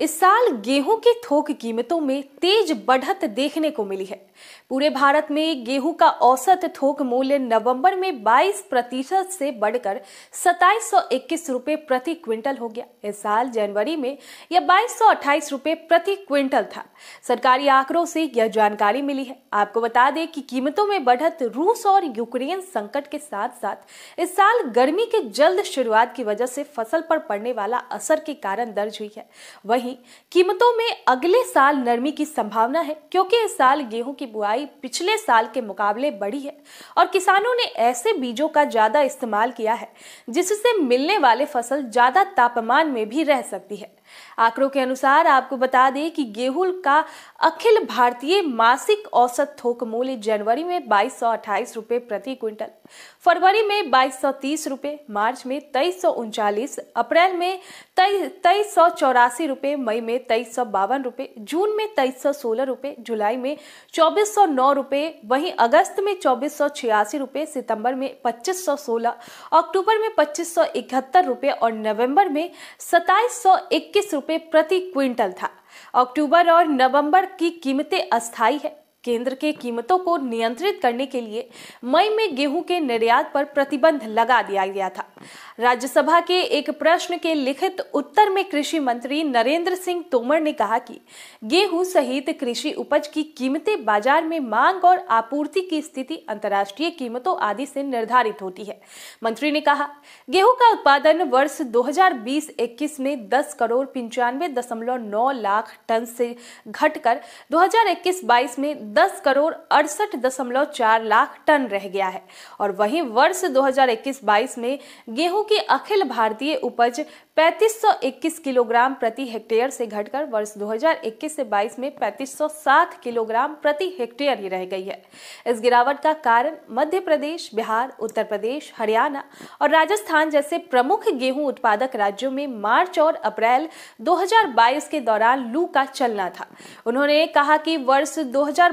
इस साल गेहूं की थोक कीमतों में तेज बढ़त देखने को मिली है पूरे भारत में गेहूं का औसत थोक मूल्य नवंबर में 22 प्रतिशत से बढ़कर सताईस सौ रुपए प्रति क्विंटल हो गया इस साल जनवरी में यह बाईस सौ रुपए प्रति क्विंटल था सरकारी आंकड़ों से यह जानकारी मिली है आपको बता दें कि कीमतों में बढ़त रूस और यूक्रेन संकट के साथ साथ इस साल गर्मी के जल्द शुरुआत की वजह से फसल पर पड़ने वाला असर के कारण दर्ज हुई है वही वहीं कीमतों में अगले साल नरमी की संभावना है क्योंकि इस साल गेहूं की बुआई पिछले साल के मुकाबले बढ़ी है और किसानों ने ऐसे बीजों का ज्यादा इस्तेमाल किया है जिससे मिलने वाले फसल ज्यादा तापमान में भी रह सकती है आंकड़ों के अनुसार आपको बता दें कि गेहूं का अखिल भारतीय मासिक औसत थोक मूल्य जनवरी में बाईस सौ अट्ठाईस रुपये प्रति क्विंटल फरवरी में बाईस सौ तीस रुपये मार्च में तेईस सौ उनचालीस अप्रैल में तेईस सौ चौरासी रूपए मई में तेईस सौ बावन रूपए जून में तेईस सौ सोलह रूपए जुलाई में चौबीस सौ नौ रूपए वहीं अगस्त में चौबीस सौ छियासी रूपए सितंबर में पच्चीस सौ सोलह अक्टूबर में पच्चीस सौ इकहत्तर रूपए और नवंबर में सताईस सौ इक्कीस रुपए रुपये प्रति क्विंटल था अक्टूबर और नवंबर की कीमतें अस्थाई है केंद्र के कीमतों को नियंत्रित करने के लिए मई में गेहूं के निर्यात पर प्रतिबंध लगा दिया गया था राज्यसभा के एक प्रश्न के लिखित उत्तर में कृषि मंत्री नरेंद्र सिंह तोमर ने कहा कि गेहूं सहित कृषि उपज की कीमतें बाजार में मांग और आपूर्ति की स्थिति अंतर्राष्ट्रीय कीमतों आदि से निर्धारित होती है मंत्री ने कहा गेहूं का उत्पादन वर्ष 2020-21 में 10 करोड़ पंचानवे लाख टन से घटकर 2021-22 में 10 करोड़ अड़सठ दशमलव चार लाख टन रह गया है और वहीं वर्ष 2021-22 में गेहूं की अखिल भारतीय उपज 3521 किलोग्राम प्रति हेक्टेयर से घटकर वर्ष 2021 से 22 में 3507 किलोग्राम प्रति हेक्टेयर ही रह गई है इस गिरावट का कारण मध्य प्रदेश बिहार उत्तर प्रदेश हरियाणा और राजस्थान जैसे प्रमुख गेहूं उत्पादक राज्यों में मार्च और अप्रैल 2022 के दौरान लू का चलना था उन्होंने कहा कि वर्ष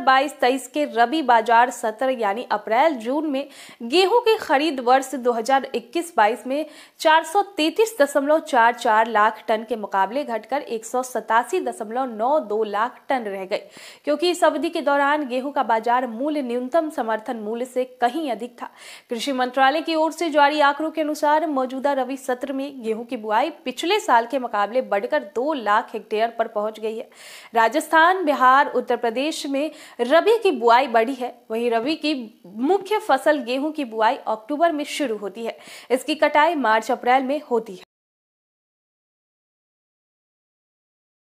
2022-23 के रबी बाजार सत्र यानी अप्रैल जून में गेहूं की खरीद वर्ष 2021-22 में 433.44 लाख टन के मुकाबले घटकर एक लाख टन रह गई क्योंकि इस अवधि के दौरान गेहूं का बाजार मूल्य न्यूनतम समर्थन मूल्य से कहीं अधिक था कृषि मंत्रालय की ओर से जारी आंकड़ों के अनुसार मौजूदा रवि सत्र में गेहूं की बुआई पिछले साल के मुकाबले बढ़कर दो लाख हेक्टेयर पर पहुंच गई है राजस्थान बिहार उत्तर प्रदेश में रबी की बुआई बढ़ी है वहीं रबी की मुख्य फसल गेहूं की बुआई अक्टूबर में शुरू होती है इसकी कटाई मार्च अप्रैल में होती है